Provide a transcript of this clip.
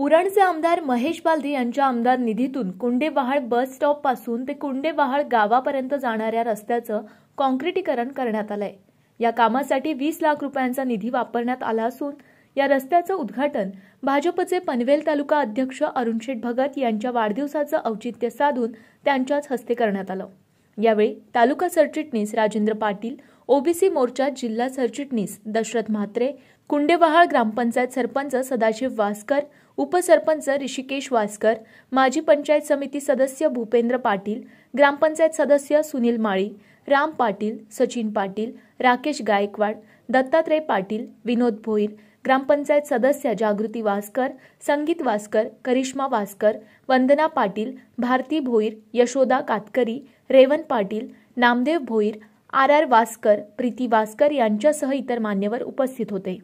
उरणचे आमदार महेश बालदे यांच्या आमदार निधीतून कुंडेवहाळ बस पासून ते कुंडेवहाळ गावापर्यंत जाणाऱ्या रस्त्याचं कॉन्क्रिटीकरण करण्यात आलंय या कामासाठी वीस लाख रुपयांचा निधी वापरण्यात आला असून या रस्त्याचं उद्घाटन भाजपचे पनवेल तालुका अध्यक्ष अरुणशेठ भगत यांच्या वाढदिवसाचं औचित्य साधून त्यांच्याच हस्ते करण्यात आलं यावेळी तालुका सरचिटणीस राजेंद्र पाटील ओबीसी मोर्चा जिल्हा सरचिटणीस दशरथ म्हात्रे कुंडेवहाळ ग्रामपंचायत सरपंच सदाशिव वासकर उपसरपंच ऋषिकेश वासकर माजी पंचायत समिती सदस्य भूपेंद्र पाटील ग्रामपंचायत सदस्य सुनील माळी राम पाटील सचिन पाटील राकेश गायकवाड दत्तात्रय पाटील विनोद भोईर ग्रामपंचायत सदस्य जागृती वासकर संगीत वासकर करिश्मा वासकर वंदना पाटील भारती भोईर यशोदा कातकरी रेवन पाटील नामदेव भोईर आर आर वासकर प्रीती वासकर यांच्यासह इतर मान्यवर उपस्थित होते